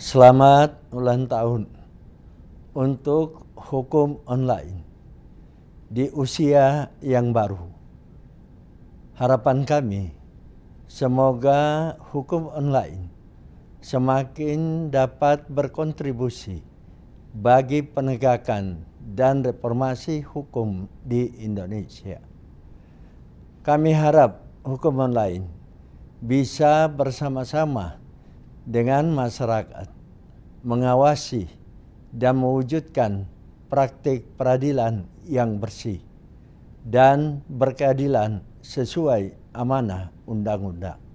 Selamat ulang tahun untuk hukum online di usia yang baru. Harapan kami, semoga hukum online semakin dapat berkontribusi bagi penegakan dan reformasi hukum di Indonesia. Kami harap hukum online bisa bersama-sama dengan masyarakat, mengawasi dan mewujudkan praktik peradilan yang bersih dan berkeadilan sesuai amanah undang-undang.